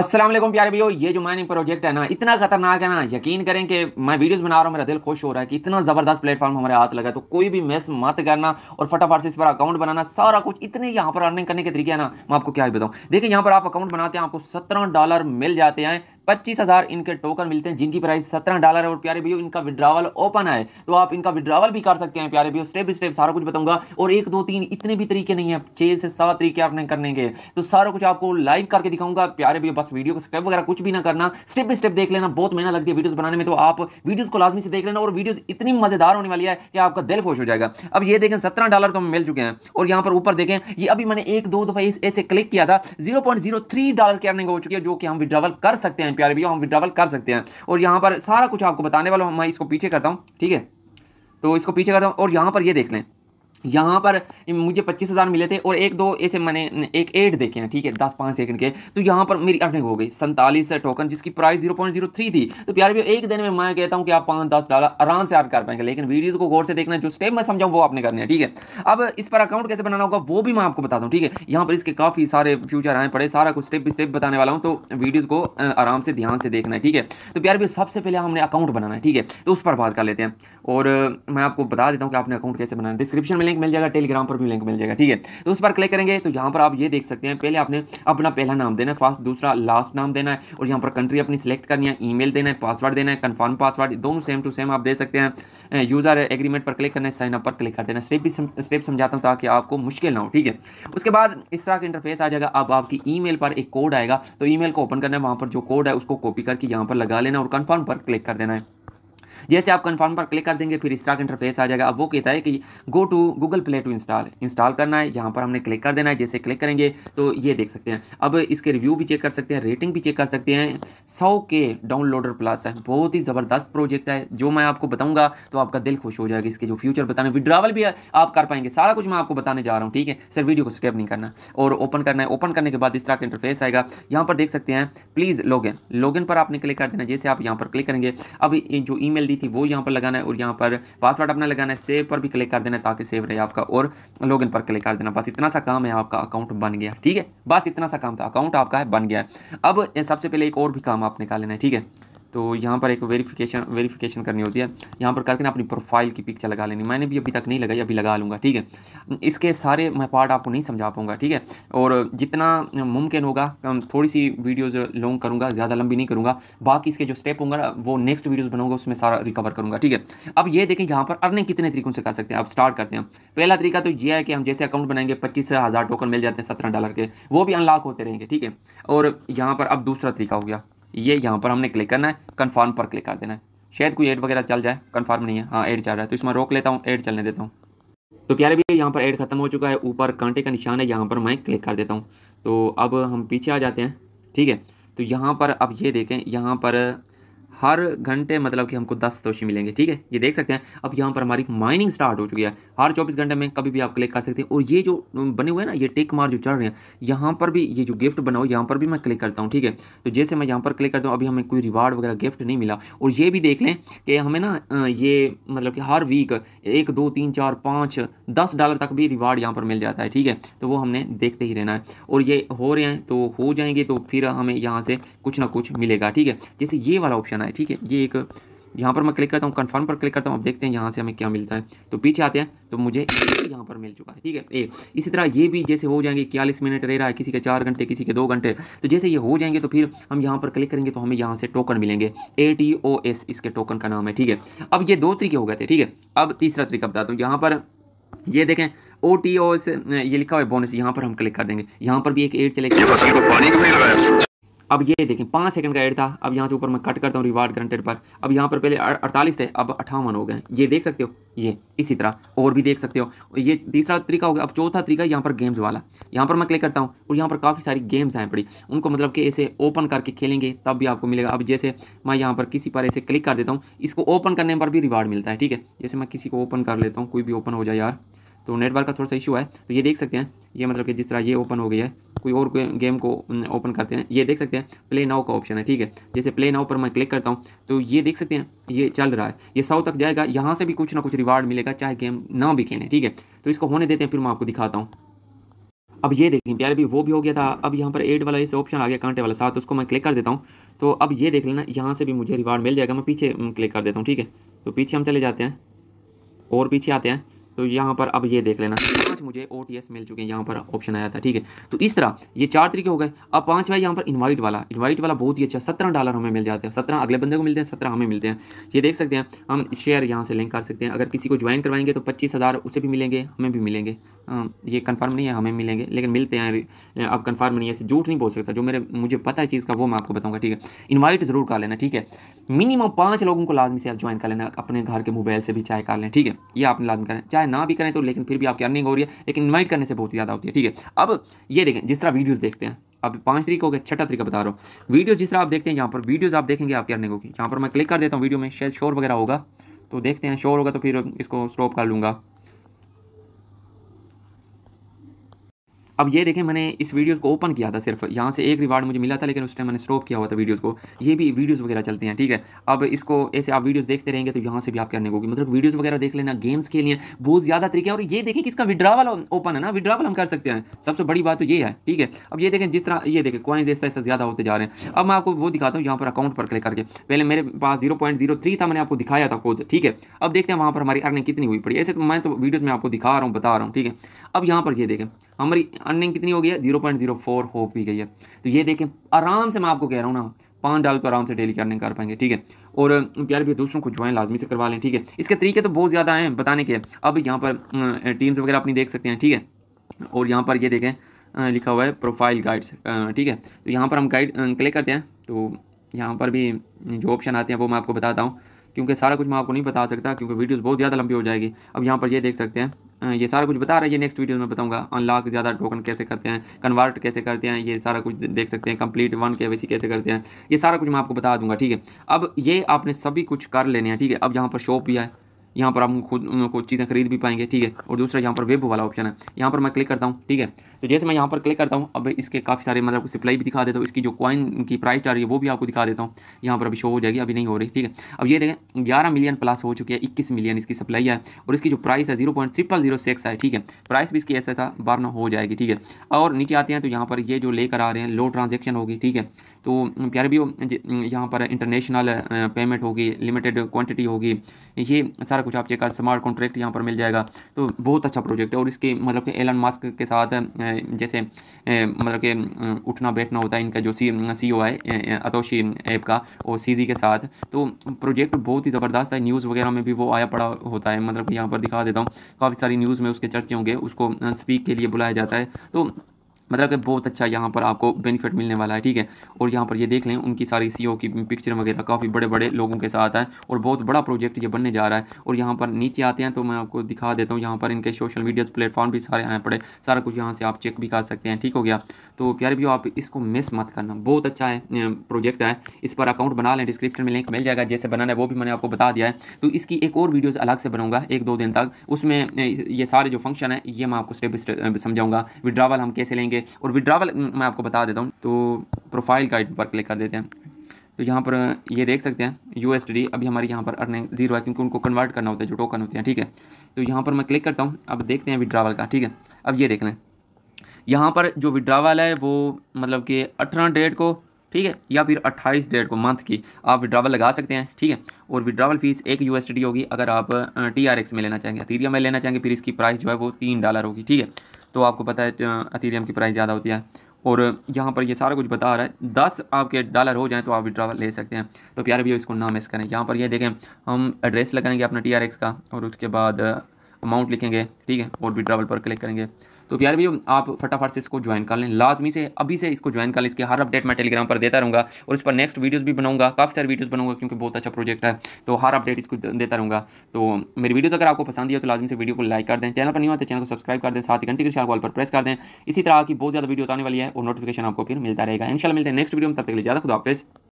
असलम प्यारे भैया ये जो माइनिंग प्रोजेक्ट है ना इतना खतरनाक है ना यकीन करें कि मैं वीडियोस बना रहा हूँ मेरा दिल खुश हो रहा है कि इतना ज़बरदस्त प्लेटफॉर्म हमारे हाथ लगा तो कोई भी मिस मत करना और फटाफट से इस पर अकाउंट बनाना सारा कुछ इतने यहाँ पर अर्निंग करने के तरीके है ना मैं आपको क्या बताऊँ देखिए यहाँ पर आप अकाउंट बनाते हैं आपको सत्रह डॉलर मिल जाते हैं पच्चीस हज़ार इनके टोकन मिलते हैं जिनकी प्राइस सत्रह डॉलर है और प्यारे भैया इनका विद्रावल ओपन है तो आप इनका विद्रावल भी कर सकते हैं प्यारे भैया स्टेप स्टेप सारा कुछ बताऊंगा और एक दो तीन इतने भी तरीके नहीं है छः से सात तरीके आपने करने के तो सारा कुछ आपको लाइव करके दिखाऊंगा प्यारे भैया बस वीडियो को स्क्रेप वगैरह कुछ भी ना करना स्टेप बाई स्टेप देख लेना बहुत मेहनत लगती है वीडियो बनाने में तो आप वीडियोज़ को लाजमी से देख लेना और वीडियो इतनी मज़ेदार होने वाली है कि आपका दिल खुश हो जाएगा अब ये देखें सत्रह डॉलर तो हम मिल चुके हैं और यहाँ पर ऊपर देखें ये अभी मैंने एक दो दफ़ा ऐसे क्लिक किया था जीरो डॉलर की अर्निंग हो चुकी है जो कि हम विद्रावल कर सकते हैं हैं प्यारे भैया हम विड्रावल कर सकते हैं और यहाँ पर सारा कुछ आपको बताने वाला हूँ मैं इसको पीछे करता हूँ ठीक है तो इसको पीछे करता हूँ और यहाँ पर ये देख लें यहाँ पर मुझे पच्चीस हज़ार मिले थे और एक दो ऐसे मैंने एक एट देखे हैं ठीक है दस पाँच सेकंड के तो यहाँ पर मेरी अर्निंग हो गई सैंतालीस टोकन जिसकी price zero point zero three थी तो प्यार भी एक दिन में मैं कहता हूँ कि आप पाँच दस डॉलर आराम से अर्न कर पाएंगे लेकिन वीडियोज़ को गौर से देखना जो स्टेप मैं समझाऊँ वो आपने करना है ठीक है अब इस पर अकाउंट कैसे बनाना होगा वो भी मैं आपको बताता हूँ ठीक है यहाँ पर इसके काफ़ी सारे फ्यूचर आए पड़े सारा कुछ स्टेप बाई स्टेप बताने वाला हूँ तो वीडियोज़ को आराम से ध्यान से देखना है ठीक है तो प्यार भी सबसे पहले हमने अकाउंट बनाना है ठीक है तो उस पर बात कर लेते हैं और मैं आपको बता देता हूँ कि आपने अकाउंट कैसे बनाना डिस्क्रिप्शन मिलेंगे लिंक मिल जाएगा टेलीग्राम पर भी लिंक मिल जाएगा ठीक है तो उस पर क्लिक करेंगे तो यहाँ पर आप ये देख सकते हैं पहले आपने अपना पहला नाम देना है फास्ट दूसरा लास्ट नाम देना है और यहाँ पर कंट्री अपनी सेलेक्ट करनी है ई देना है पासवर्ड देना है कन्फर्म पासवर्ड दोनों सेम टू सेम आप दे सकते हैं यूज़र एग्रीमेंट पर क्लिक करना है साइन अप पर क्लिक कर देना स्टेप भी स्टेप समझाता हूँ ताकि आपको मुश्किल ना हो ठीक है उसके बाद इस तरह का इंटरफेस आ जाएगा अब आपकी ई पर एक कोड आएगा तो ई को ओपन करना है वहाँ पर जो कोड है उसको कॉपी करके यहाँ पर लगा लेना और कन्फर्म पर क्लिक कर देना है जैसे आप कन्फर्म पर क्लिक कर देंगे फिर इस तरह का इंटरफेस आ जाएगा अब वो कहता है कि go to Google Play to install install करना है यहाँ पर हमने क्लिक कर देना है जैसे क्लिक करेंगे तो ये देख सकते हैं अब इसके रिव्यू भी चेक कर सकते हैं रेटिंग भी चेक कर सकते हैं सौ के डाउनलोडर प्लस है बहुत ही ज़बरदस्त प्रोजेक्ट है जो मैं आपको बताऊँगा तो आपका दिल खुश हो जाएगा इसके जो फ्यूचर बताने विड्रावल भी आप कर पाएंगे सारा कुछ मैं आपको बताने जा रहा हूँ ठीक है सर वीडियो को स्केप नहीं करना और ओपन करना है ओपन करने के बाद इस तरह का इंटरफेस आएगा यहाँ पर देख सकते हैं प्लीज़ लॉग इन पर आपने क्लिक कर देना जैसे आप यहाँ पर क्लिक करेंगे अब जो ई दी थी वो यहाँ पर लगाना है और यहाँ पर पासवर्ड अपना लगाना है सेव पर भी क्लिक कर देना ताकि सेव रहे आपका और लॉगिन पर क्लिक कर देना बस इतना सा काम है आपका अकाउंट बन गया ठीक है बस इतना सा काम था अकाउंट आपका है बन गया अब सबसे पहले एक और भी काम आप निकालना लेना है ठीक है तो यहाँ पर एक वेरीफिकेशन वेरीफिकेशन करनी होती है यहाँ पर करके ना अपनी प्रोफाइल की पिक्चर लगा लेनी मैंने भी अभी तक नहीं लगाई अभी लगा लूँगा ठीक है इसके सारे मैं पार्ट आपको नहीं समझा पाऊँगा ठीक है और जितना मुमकिन होगा थोड़ी सी वीडियोज़ लॉन्ग करूँगा ज़्यादा लंबी नहीं करूँगा बाकी इसके जो स्टेप होंगे वो नेक्स्ट वीडियोज़ बनाऊँगा उसमें सारा रिकवर करूँगा ठीक है अब ये देखें यहाँ पर अर्निंग कितने तरीकों से कर सकते हैं अब स्टार्ट करते हैं पहला तरीका तो ये है कि हम जैसे अकाउंट बनाएंगे पच्चीस हज़ार टोकन मिल जाते हैं सत्रह डॉलर के वो भी अनलॉक होते रहेंगे ठीक है और यहाँ पर अब दूसरा तरीका हो गया ये यहाँ पर हमने क्लिक करना है कन्फर्म पर क्लिक कर देना है शायद कोई एड वगैरह चल जाए कन्फर्म नहीं है हाँ एड चल रहा है तो इसमें रोक लेता हूँ एड चलने देता हूँ तो प्यारे भी यहाँ पर एड खत्म हो चुका है ऊपर कांटे का निशान है यहाँ पर मैं क्लिक कर देता हूँ तो अब हम पीछे आ जाते हैं ठीक है तो यहाँ पर अब ये देखें यहाँ पर हर घंटे मतलब कि हमको दस तोशी मिलेंगे ठीक है ये देख सकते हैं अब यहाँ पर हमारी माइनिंग स्टार्ट हो चुकी है हर चौबीस घंटे में कभी भी आप क्लिक कर सकते हैं और ये जो बने हुए हैं ना ये टेक मार जो चढ़ रहे हैं यहाँ पर भी ये जो गिफ्ट बना हुआ यहाँ पर भी मैं क्लिक करता हूँ ठीक है तो जैसे मैं यहाँ पर क्लिक करता हूँ अभी हमें कोई रिवार्ड वगैरह गिफ्ट नहीं मिला और ये भी देख लें कि हमें ना ये मतलब कि हर वीक एक दो तीन चार पाँच दस डॉलर तक भी रिवार्ड यहाँ पर मिल जाता है ठीक है तो वो हमने देखते ही रहना है और ये हो रहे हैं तो हो जाएंगे तो फिर हमें यहाँ से कुछ ना कुछ मिलेगा ठीक है जैसे ये वाला ऑप्शन आए ठीक है ये एक यहाँ पर मैं क्लिक करता हूँ कन्फर्म पर क्लिक करता हूँ अब देखते हैं यहाँ से हमें क्या मिलता है तो पीछे आते हैं तो मुझे यहाँ पर मिल चुका है ठीक है एक इसी तरह ये भी जैसे हो जाएंगे इक्यालीस मिनट रह रहा है किसी के चार घंटे किसी के दो घंटे तो जैसे ये हो जाएंगे तो फिर हम यहाँ पर क्लिक करेंगे तो हमें यहाँ से टोकन मिलेंगे ए टी ओ एस इसके टोकन का नाम है ठीक है अब ये दो तरीके हो गए थे ठीक है अब तीसरा तरीका बताता हूँ यहाँ पर ये देखें ओ टी ओ एस ये लिखा हुआ है बोनस यहाँ पर हम क्लिक कर देंगे यहाँ पर भी एक एड चले अब ये देखें पाँच सेकंड का एड था अब यहाँ से ऊपर मैं कट करता हूँ रिवार्ड ग्रंटेड पर अब यहाँ पर पहले अड़तालीस थे अब अठावन हो गए ये देख सकते हो ये इसी तरह और भी देख सकते हो ये तीसरा तरीका हो गया अब चौथा तरीका यहाँ पर गेम्स वाला यहाँ पर मैं क्लिक करता हूँ और यहाँ पर काफ़ी सारी गेम्स हैं पड़ी उनको मतलब कि ऐसे ओपन करके खेलेंगे तब भी आपको मिलेगा अब जैसे मैं यहाँ पर किसी पर ऐसे क्लिक कर देता हूँ इसको ओपन करने पर भी रिवार्ड मिलता है ठीक है जैसे मैं किसी को ओपन कर लेता हूँ कोई भी ओपन हो जाए यार तो नेटवर्क का थोड़ा सा इशू है तो ये देख सकते हैं ये मतलब कि जिस तरह ये ओपन हो गया है कोई और कोई गेम को ओपन करते हैं ये देख सकते हैं प्ले नाउ का ऑप्शन है ठीक है जैसे प्ले नाउ पर मैं क्लिक करता हूँ तो ये देख सकते हैं ये चल रहा है ये सौ तक जाएगा यहाँ से भी कुछ ना कुछ रिवार्ड मिलेगा चाहे गेम ना भी खेलें ठीक है तो इसको होने देते हैं फिर मैं आपको दिखाता हूँ अब ये देखें प्यारे भी वो भी हो गया था अब यहाँ पर एड वाला इस ऑप्शन आ गया कांटे वाला साथ उसको मैं क्लिक कर देता हूँ तो अब ये देख लेना यहाँ से भी मुझे रिवार्ड मिल जाएगा मैं पीछे क्लिक कर देता हूँ ठीक है तो पीछे हम चले जाते हैं और पीछे आते हैं तो यहाँ पर अब ये देख लेना पाँच मुझे ओ मिल चुके हैं यहाँ पर ऑप्शन आया था ठीक है तो इस तरह ये चार तरीके हो गए अब पाँच भाई यहाँ पर इन्वाइट वाला इन्वाइट वाला बहुत ही अच्छा सत्रह डॉलर हमें मिल जाते हैं सत्रह अगले बंदे को मिलते हैं सत्रह हमें मिलते हैं ये देख सकते हैं हम शेयर यहाँ से लिंक कर सकते हैं अगर किसी को ज्वाइन करवाएंगे तो पच्चीस हज़ार उसे भी मिलेंगे हमें भी मिलेंगे ये कन्फर्म नहीं है हमें मिलेंगे लेकिन मिलते हैं अब कन्फर्म नहीं है ऐसे झूठ नहीं बोल सकता जो मेरे मुझे पता है चीज़ का वो मैं आपको बताऊँगा ठीक है इन्वाइट ज़रूर कर लेना ठीक है मिनिमम पाँच लोगों को लाजमी से आप ज्वाइन कर लेना अपने घर के मोबाइल से भी चाय कर लें ठीक है ये आपने लाजमी करें चाहे है ना भी करें तो लेकिन फिर भी आपकी अर्निंग हो रही है लेकिन इन्वाइट करने से बहुत ज़्यादा होती है ठीक है अब ये देखें जिस तरह वीडियोज़ देखते हैं अब पाँच तरीक हो गए छठा तरीका बता रहा हूँ वीडियो जिस तरह आप देखते हैं यहाँ पर वीडियोज़ आप देखेंगे आपकी अर्निंग होगी यहाँ पर मैं क्लिक कर देता हूँ वीडियो में शायद शोर वगैरह होगा तो देखते हैं शोर होगा तो फिर इसको स्टॉप कर लूँगा अब ये देखें मैंने इस वीडियोस को ओपन किया था सिर्फ यहाँ से एक रिवार्ड मुझे मिला था लेकिन उस टाइम मैंने स्टॉप किया हुआ था वीडियोस को ये भी वीडियोस वगैरह चलते हैं ठीक है अब इसको ऐसे आप वीडियोस देखते रहेंगे तो यहाँ से भी आप करने को मतलब वीडियोस वगैरह देख लेना गेम्स के लिए बहुत ज़्यादा तरीके और ये देखें कि इसका विड्रावल ओपन है ना विड्रावल हम कर सकते हैं सबसे बड़ी बात तो ये है ठीक है अब ये देखें जिस तरह ये देखें कॉइन्स ऐसा ऐसा ज़्यादा होते जा रहे हैं अब मैं आपको वो दिखाता हूँ यहाँ पर अकाउंट पर क्लिक करके पहले मेरे पास जीरो था मैंने आपको दिखाया था खुद ठीक है अब देखते हैं वहाँ पर हमारी अर्निंग कितनी हुई पड़ी ऐसे तो मैं तो वीडियोज़ में आपको दिखा रहा हूँ बता रहा हूँ ठीक है अब यहाँ पर ये देखें हमारी अर्निंग कितनी हो गई है जीरो पॉइंट जीरो फोर हो भी गई है तो ये देखें आराम से मैं आपको कह रहा हूँ ना पाँच डाल तो आराम से डेली की अर्निंग कर पाएंगे ठीक है और प्यार भी दूसरों को ज्वाइन लाजमी से करवा लें ठीक है इसके तरीके तो बहुत ज़्यादा हैं बताने के अब यहाँ पर टीम्स वगैरह अपनी देख सकते हैं ठीक है और यहाँ पर ये देखें लिखा हुआ है प्रोफाइल गाइड्स ठीक है तो यहाँ पर हम गाइड क्लिक करते हैं तो यहाँ पर भी जो ऑप्शन आते हैं वो मैं आपको बताता हूँ क्योंकि सारा कुछ मैं आपको नहीं बता सकता क्योंकि वीडियोस बहुत ज़्यादा लंबी हो जाएगी अब यहाँ पर ये देख सकते हैं ये सारा कुछ बता रहा है ये नेक्स्ट वीडियो में बताऊंगा अनलॉक ज़्यादा टोकन कैसे करते हैं कन्वर्ट कैसे करते हैं ये सारा कुछ देख सकते हैं कंप्लीट वन के कैसे करते हैं ये सारा कुछ मैं आपको बता दूंगा ठीक है अब ये आपने सभी कुछ कर लेने हैं ठीक है अब यहाँ पर शॉप भी है यहाँ पर आप खुद कुछ चीज़ें खरीद भी पाएंगे ठीक है और दूसरा यहाँ पर वेब वाला ऑप्शन है यहाँ पर मैं क्लिक करता हूँ ठीक है तो जैसे मैं यहाँ पर क्लिक करता हूँ अब इसके काफ़ी सारे मतलब सप्लाई भी दिखा देता हूँ इसकी जो कॉइन की प्राइस रही है वो भी आपको दिखा देता हूँ यहाँ पर अभी शो हो जाएगी अभी नहीं हो रही ठीक है अब ये देखें ग्यारह मिलियन प्लस हो चुकी है इक्कीस मिलियन इसकी सप्लाई है और इसकी जो प्राइस है जीरो पॉइंट जीरो सिक्स है ठीक है प्राइस भी इसकी ऐसा ऐसा बारह हो जाएगी ठीक है और नीचे आते हैं तो यहाँ पर ये जो लेकर आ रहे हैं लो ट्रांजेक्शन होगी ठीक है तो प्यारे भी यहाँ पर इंटरनेशनल पेमेंट होगी लिमिटेड क्वान्टिटी होगी ये सारा कुछ आप चेक स्मार्ट कॉन्ट्रैक्ट यहाँ पर मिल जाएगा तो बहुत अच्छा प्रोजेक्ट है और इसके मतलब कि एलन मास्क के साथ जैसे मतलब कि उठना बैठना होता है इनका जो सी सी ओ है अतोशी ऐप का और सी के साथ तो प्रोजेक्ट बहुत ही ज़बरदस्त है न्यूज़ वगैरह में भी वो आया पड़ा होता है मतलब यहाँ पर दिखा देता हूँ काफ़ी सारी न्यूज़ में उसके चर्चे होंगे उसको स्पीक के लिए बुलाया जाता है तो मतलब कि बहुत अच्छा यहाँ पर आपको बेनिफिट मिलने वाला है ठीक है और यहाँ पर ये देख लें उनकी सारी सीईओ e की पिक्चर वगैरह काफ़ी बड़े बड़े लोगों के साथ है और बहुत बड़ा प्रोजेक्ट ये बनने जा रहा है और यहाँ पर नीचे आते हैं तो मैं आपको दिखा देता हूँ यहाँ पर इनके सोशल मीडिया प्लेटफॉर्म भी सारे आए पड़े सारा कुछ यहाँ से आप चेक भी कर सकते हैं ठीक हो गया तो प्यार भी आप इसको मिस मत करना बहुत अच्छा है प्रोजेक्ट है इस पर अकाउंट बना लें डिस्क्रिप्शन में लिंक मिल जाएगा जैसे बनाना है वो भी मैंने आपको बता दिया है तो इसकी एक और वीडियोज़ अलग से बनाऊँगा एक दो दिन तक उसमें ये सारे जो फंक्शन है ये मैं आपको स्टेप बाई स्टेप समझाऊँगा विड्रावल हम कैसे लेंगे और विड्रावल मैं आपको बता देता हूँ तो प्रोफाइल गाइड पर क्लिक कर देते हैं तो यहाँ पर ये देख सकते हैं यू अभी हमारे यहाँ पर अर्निंग जीरो है क्योंकि उनको कन्वर्ट करना होता है जो टोकन होते हैं ठीक है तो यहाँ पर मैं क्लिक करता हूँ अब देखते हैं विड्रावल का ठीक है अब ये देख लें यहाँ पर जो विड्रावल है वो मतलब कि अठारह डेट को ठीक है या फिर 28 डेट को मंथ की आप विड्रावल लगा सकते हैं ठीक है और विड्रावल फीस एक यू होगी अगर आप टी आर एक्स में लेना चाहेंगे अथीरियम में लेना चाहेंगे फिर इसकी प्राइस जो है वो तीन डॉलर होगी ठीक है तो आपको पता है अथीरियम की प्राइस ज़्यादा होती है और यहाँ पर ये सारा कुछ बता रहा है दस आपके डॉलर हो जाएँ तो आप विड्रावल ले सकते हैं तो प्यारे भी इसको ना मिस करें यहाँ पर ये देखें हम एड्रेस लगाएंगे अपना टी का और उसके बाद अमाउंट लिखेंगे ठीक है और विड्रावल पर क्लिक करेंगे तो प्यारे भैया आप फटाफट से इसको ज्वाइन कर लें लाजमी से अभी से इसको ज्वाइन कर लें इसके हर अपडेट मैं टेलीग्राम पर देता रहूँगा और इस पर नेक्स्ट वीडियोज़ भी बनाऊंगा काफ़ी सारे वीडियोज़ बनाऊंगा क्योंकि बहुत अच्छा प्रोजेक्ट है तो हर अपडेट इसको देता रहूँगा तो मेरी वीडियो तो अगर आपको पसंद है तो लाजमी से वीडियो को लाइक कर दें चैनल पर नहीं होते तो चैनल को सब्सक्राइब कर दें साथ ही घंटे के शाल कॉल पर प्रेस कर दें इसी तरह की बहुत ज़्यादा वीडियो आने वाली है और नोटिफिकेशन आपको फिर मिलता रहेगा इन मिलते हैं नेक्स्ट वीडियो में तब तक के लिए ज़्यादा खुदाफिज़